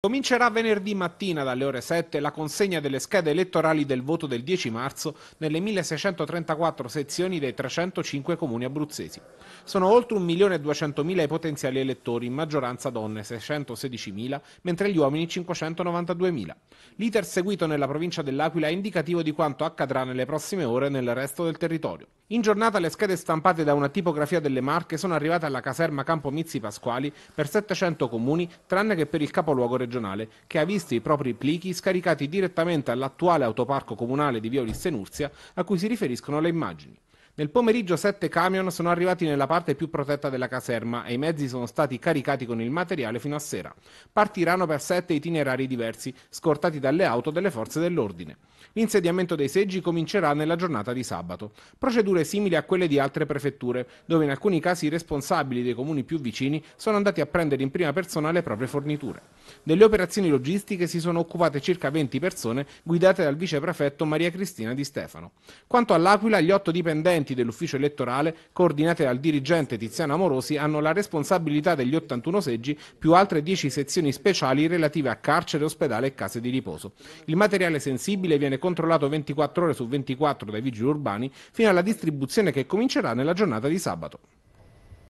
Comincerà venerdì mattina dalle ore 7 la consegna delle schede elettorali del voto del 10 marzo nelle 1634 sezioni dei 305 comuni abruzzesi. Sono oltre 1.200.000 i potenziali elettori, in maggioranza donne 616.000, mentre gli uomini 592.000. L'iter seguito nella provincia dell'Aquila è indicativo di quanto accadrà nelle prossime ore nel resto del territorio. In giornata le schede stampate da una tipografia delle Marche sono arrivate alla caserma Campo Mizzi Pasquali per 700 comuni, tranne che per il capoluogo regionale regionale che ha visto i propri plichi scaricati direttamente all'attuale autoparco comunale di Violisse Nurzia a cui si riferiscono le immagini. Nel pomeriggio sette camion sono arrivati nella parte più protetta della caserma e i mezzi sono stati caricati con il materiale fino a sera. Partiranno per sette itinerari diversi, scortati dalle auto delle forze dell'ordine. L'insediamento dei seggi comincerà nella giornata di sabato. Procedure simili a quelle di altre prefetture, dove in alcuni casi i responsabili dei comuni più vicini sono andati a prendere in prima persona le proprie forniture. Delle operazioni logistiche si sono occupate circa 20 persone, guidate dal viceprefetto Maria Cristina Di Stefano. Quanto all'Aquila, gli otto dipendenti enti dell'ufficio elettorale, coordinate dal dirigente Tiziano Amorosi, hanno la responsabilità degli 81 seggi più altre 10 sezioni speciali relative a carcere, ospedale e case di riposo. Il materiale sensibile viene controllato 24 ore su 24 dai vigili urbani fino alla distribuzione che comincerà nella giornata di sabato.